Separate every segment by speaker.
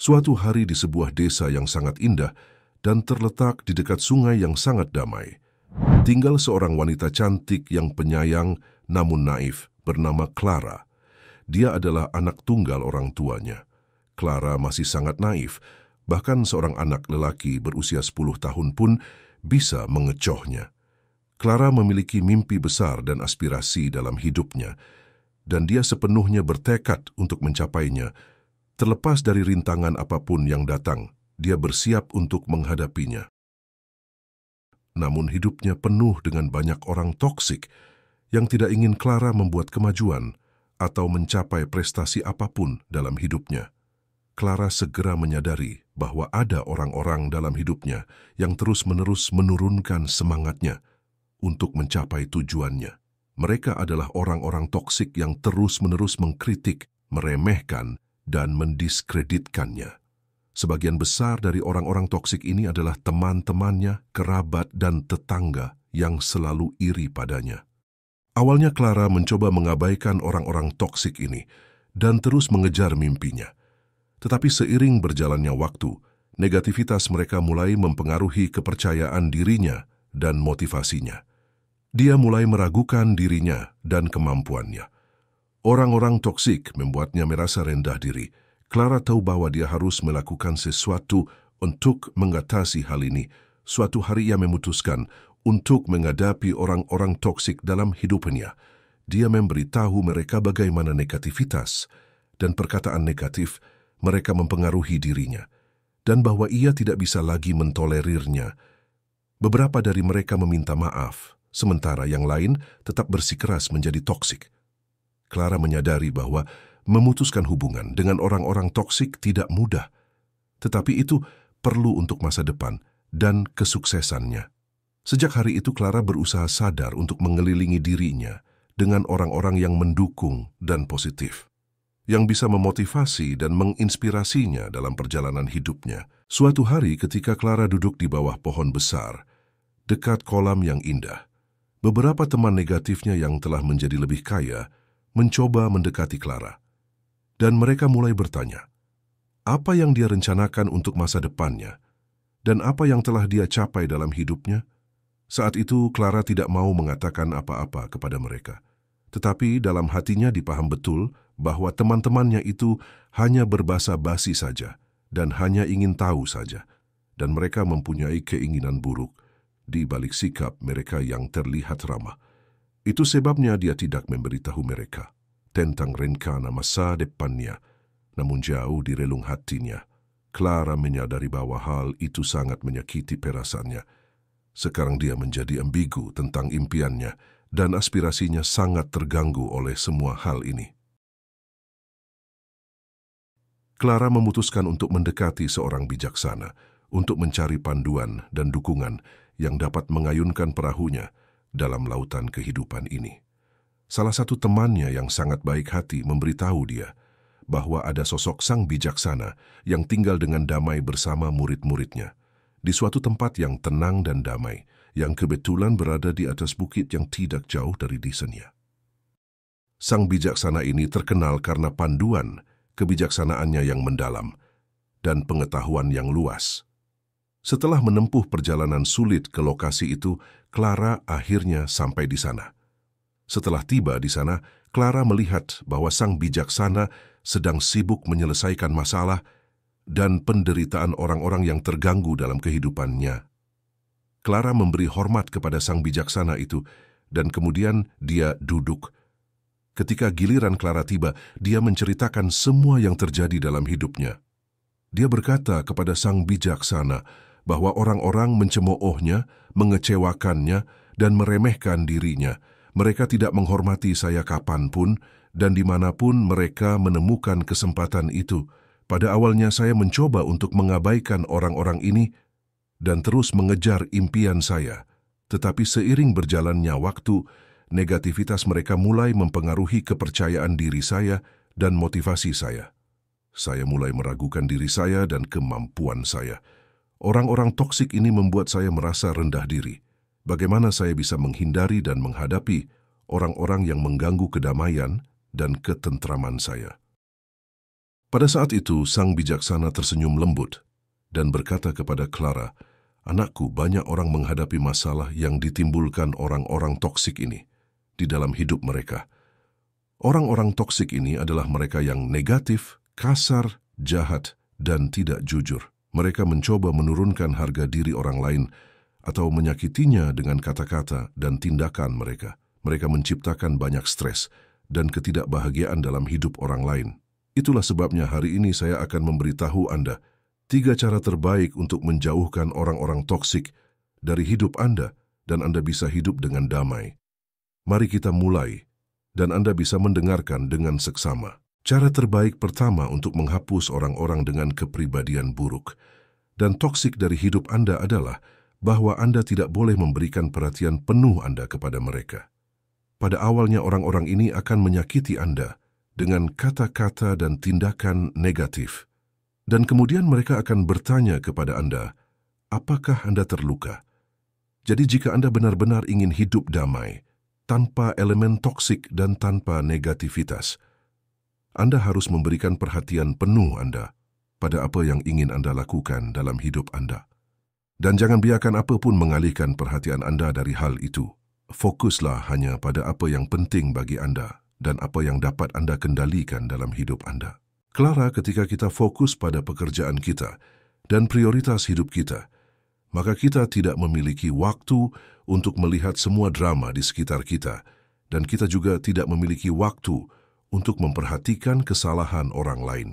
Speaker 1: Suatu hari di sebuah desa yang sangat indah dan terletak di dekat sungai yang sangat damai, tinggal seorang wanita cantik yang penyayang namun naif bernama Clara. Dia adalah anak tunggal orang tuanya. Clara masih sangat naif, bahkan seorang anak lelaki berusia 10 tahun pun bisa mengecohnya. Clara memiliki mimpi besar dan aspirasi dalam hidupnya, dan dia sepenuhnya bertekad untuk mencapainya. Terlepas dari rintangan apapun yang datang, dia bersiap untuk menghadapinya. Namun hidupnya penuh dengan banyak orang toksik yang tidak ingin Clara membuat kemajuan atau mencapai prestasi apapun dalam hidupnya. Clara segera menyadari bahwa ada orang-orang dalam hidupnya yang terus-menerus menurunkan semangatnya untuk mencapai tujuannya. Mereka adalah orang-orang toksik yang terus-menerus mengkritik, meremehkan, dan mendiskreditkannya. Sebagian besar dari orang-orang toksik ini adalah teman-temannya, kerabat, dan tetangga yang selalu iri padanya. Awalnya Clara mencoba mengabaikan orang-orang toksik ini dan terus mengejar mimpinya. Tetapi seiring berjalannya waktu, negativitas mereka mulai mempengaruhi kepercayaan dirinya dan motivasinya. Dia mulai meragukan dirinya dan kemampuannya. Orang-orang toksik membuatnya merasa rendah diri. Clara tahu bahwa dia harus melakukan sesuatu untuk mengatasi hal ini. Suatu hari ia memutuskan untuk menghadapi orang-orang toksik dalam hidupnya. Dia memberitahu mereka bagaimana negativitas dan perkataan negatif mereka mempengaruhi dirinya dan bahwa ia tidak bisa lagi mentolerirnya. Beberapa dari mereka meminta maaf sementara yang lain tetap bersikeras menjadi toksik. Clara menyadari bahwa memutuskan hubungan dengan orang-orang toksik tidak mudah, tetapi itu perlu untuk masa depan dan kesuksesannya. Sejak hari itu Clara berusaha sadar untuk mengelilingi dirinya dengan orang-orang yang mendukung dan positif yang bisa memotivasi dan menginspirasinya dalam perjalanan hidupnya. Suatu hari ketika Clara duduk di bawah pohon besar, dekat kolam yang indah, beberapa teman negatifnya yang telah menjadi lebih kaya mencoba mendekati Clara. Dan mereka mulai bertanya, apa yang dia rencanakan untuk masa depannya dan apa yang telah dia capai dalam hidupnya? Saat itu Clara tidak mau mengatakan apa-apa kepada mereka. Tetapi dalam hatinya dipaham betul bahwa teman-temannya itu hanya berbahasa basi saja dan hanya ingin tahu saja. Dan mereka mempunyai keinginan buruk di balik sikap mereka yang terlihat ramah. Itu sebabnya dia tidak memberitahu mereka tentang rencana masa depannya, namun jauh di relung hatinya. Clara menyadari bahwa hal itu sangat menyakiti perasaannya. Sekarang dia menjadi ambigu tentang impiannya dan aspirasinya sangat terganggu oleh semua hal ini. Clara memutuskan untuk mendekati seorang bijaksana untuk mencari panduan dan dukungan yang dapat mengayunkan perahunya dalam lautan kehidupan ini. Salah satu temannya yang sangat baik hati memberitahu dia bahwa ada sosok sang bijaksana yang tinggal dengan damai bersama murid-muridnya di suatu tempat yang tenang dan damai yang kebetulan berada di atas bukit yang tidak jauh dari desainnya. Sang bijaksana ini terkenal karena panduan kebijaksanaannya yang mendalam dan pengetahuan yang luas. Setelah menempuh perjalanan sulit ke lokasi itu, Clara akhirnya sampai di sana. Setelah tiba di sana, Clara melihat bahwa sang bijaksana sedang sibuk menyelesaikan masalah dan penderitaan orang-orang yang terganggu dalam kehidupannya. Clara memberi hormat kepada sang bijaksana itu, dan kemudian dia duduk. Ketika giliran Clara tiba, dia menceritakan semua yang terjadi dalam hidupnya. Dia berkata kepada sang bijaksana, bahwa orang-orang mencemoohnya, mengecewakannya, dan meremehkan dirinya. Mereka tidak menghormati saya kapanpun, dan dimanapun mereka menemukan kesempatan itu. Pada awalnya saya mencoba untuk mengabaikan orang-orang ini dan terus mengejar impian saya. Tetapi seiring berjalannya waktu, negativitas mereka mulai mempengaruhi kepercayaan diri saya dan motivasi saya. Saya mulai meragukan diri saya dan kemampuan saya. Orang-orang toksik ini membuat saya merasa rendah diri. Bagaimana saya bisa menghindari dan menghadapi orang-orang yang mengganggu kedamaian dan ketentraman saya? Pada saat itu, sang bijaksana tersenyum lembut dan berkata kepada Clara, Anakku, banyak orang menghadapi masalah yang ditimbulkan orang-orang toksik ini di dalam hidup mereka. Orang-orang toksik ini adalah mereka yang negatif, kasar, jahat, dan tidak jujur mereka mencoba menurunkan harga diri orang lain atau menyakitinya dengan kata-kata dan tindakan mereka. Mereka menciptakan banyak stres dan ketidakbahagiaan dalam hidup orang lain. Itulah sebabnya hari ini saya akan memberitahu Anda tiga cara terbaik untuk menjauhkan orang-orang toksik dari hidup Anda dan Anda bisa hidup dengan damai. Mari kita mulai dan Anda bisa mendengarkan dengan seksama. Cara terbaik pertama untuk menghapus orang-orang dengan kepribadian buruk dan toksik dari hidup Anda adalah bahwa Anda tidak boleh memberikan perhatian penuh Anda kepada mereka. Pada awalnya orang-orang ini akan menyakiti Anda dengan kata-kata dan tindakan negatif. Dan kemudian mereka akan bertanya kepada Anda, apakah Anda terluka? Jadi jika Anda benar-benar ingin hidup damai, tanpa elemen toksik dan tanpa negativitas, Anda harus memberikan perhatian penuh Anda pada apa yang ingin Anda lakukan dalam hidup Anda. Dan jangan biarkan apapun mengalihkan perhatian Anda dari hal itu. Fokuslah hanya pada apa yang penting bagi Anda dan apa yang dapat Anda kendalikan dalam hidup Anda. Clara, ketika kita fokus pada pekerjaan kita dan prioritas hidup kita, maka kita tidak memiliki waktu untuk melihat semua drama di sekitar kita dan kita juga tidak memiliki waktu untuk untuk memperhatikan kesalahan orang lain.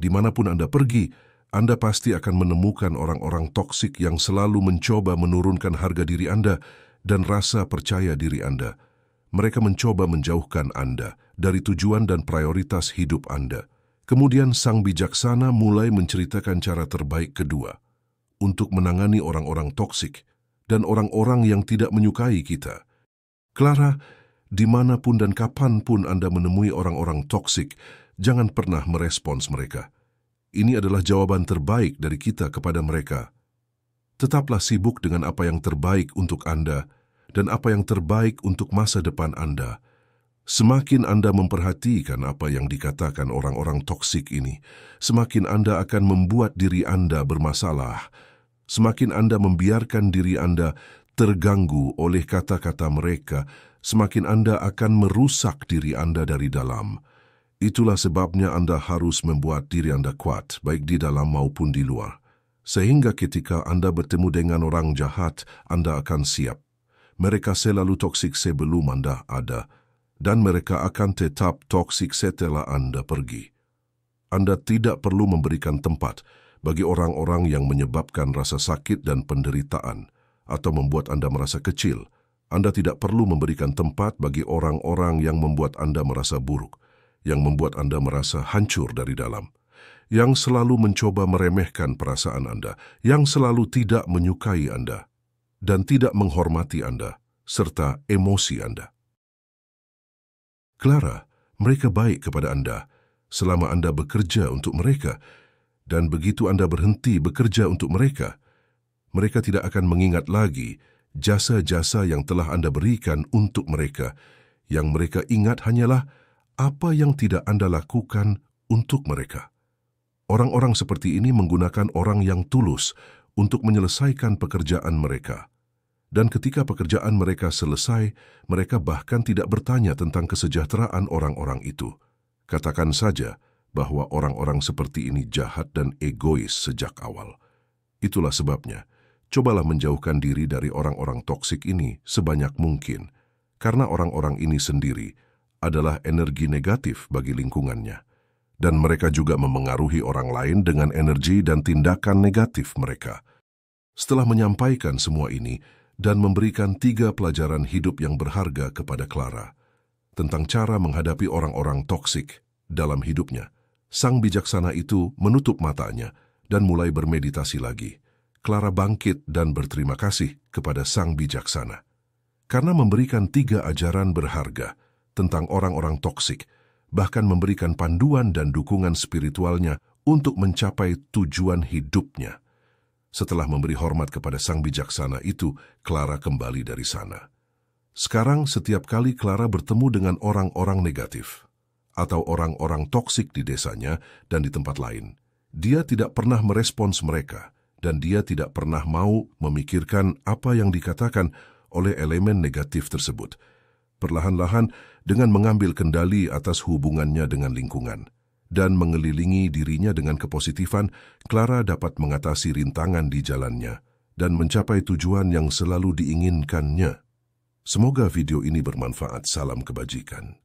Speaker 1: Dimanapun Anda pergi, Anda pasti akan menemukan orang-orang toksik yang selalu mencoba menurunkan harga diri Anda dan rasa percaya diri Anda. Mereka mencoba menjauhkan Anda dari tujuan dan prioritas hidup Anda. Kemudian sang bijaksana mulai menceritakan cara terbaik kedua untuk menangani orang-orang toksik dan orang-orang yang tidak menyukai kita. Clara dimanapun dan kapanpun Anda menemui orang-orang toksik, jangan pernah merespons mereka. Ini adalah jawaban terbaik dari kita kepada mereka. Tetaplah sibuk dengan apa yang terbaik untuk Anda dan apa yang terbaik untuk masa depan Anda. Semakin Anda memperhatikan apa yang dikatakan orang-orang toksik ini, semakin Anda akan membuat diri Anda bermasalah, semakin Anda membiarkan diri Anda terganggu oleh kata-kata mereka semakin Anda akan merusak diri Anda dari dalam. Itulah sebabnya Anda harus membuat diri Anda kuat, baik di dalam maupun di luar. Sehingga ketika Anda bertemu dengan orang jahat, Anda akan siap. Mereka selalu toksik sebelum Anda ada, dan mereka akan tetap toksik setelah Anda pergi. Anda tidak perlu memberikan tempat bagi orang-orang yang menyebabkan rasa sakit dan penderitaan atau membuat Anda merasa kecil, anda tidak perlu memberikan tempat bagi orang-orang yang membuat Anda merasa buruk, yang membuat Anda merasa hancur dari dalam, yang selalu mencoba meremehkan perasaan Anda, yang selalu tidak menyukai Anda, dan tidak menghormati Anda, serta emosi Anda. Clara, mereka baik kepada Anda selama Anda bekerja untuk mereka, dan begitu Anda berhenti bekerja untuk mereka, mereka tidak akan mengingat lagi jasa-jasa yang telah Anda berikan untuk mereka, yang mereka ingat hanyalah apa yang tidak Anda lakukan untuk mereka. Orang-orang seperti ini menggunakan orang yang tulus untuk menyelesaikan pekerjaan mereka. Dan ketika pekerjaan mereka selesai, mereka bahkan tidak bertanya tentang kesejahteraan orang-orang itu. Katakan saja bahwa orang-orang seperti ini jahat dan egois sejak awal. Itulah sebabnya cobalah menjauhkan diri dari orang-orang toksik ini sebanyak mungkin, karena orang-orang ini sendiri adalah energi negatif bagi lingkungannya, dan mereka juga memengaruhi orang lain dengan energi dan tindakan negatif mereka. Setelah menyampaikan semua ini dan memberikan tiga pelajaran hidup yang berharga kepada Clara tentang cara menghadapi orang-orang toksik dalam hidupnya, sang bijaksana itu menutup matanya dan mulai bermeditasi lagi. Clara bangkit dan berterima kasih kepada Sang Bijaksana karena memberikan tiga ajaran berharga tentang orang-orang toksik, bahkan memberikan panduan dan dukungan spiritualnya untuk mencapai tujuan hidupnya. Setelah memberi hormat kepada sang bijaksana itu, Clara kembali dari sana. Sekarang setiap kali Clara bertemu dengan orang-orang negatif atau orang-orang toksik di desanya dan di tempat lain, dia tidak pernah merespons mereka dan dia tidak pernah mau memikirkan apa yang dikatakan oleh elemen negatif tersebut. Perlahan-lahan, dengan mengambil kendali atas hubungannya dengan lingkungan dan mengelilingi dirinya dengan kepositifan, Clara dapat mengatasi rintangan di jalannya dan mencapai tujuan yang selalu diinginkannya. Semoga video ini bermanfaat. Salam kebajikan.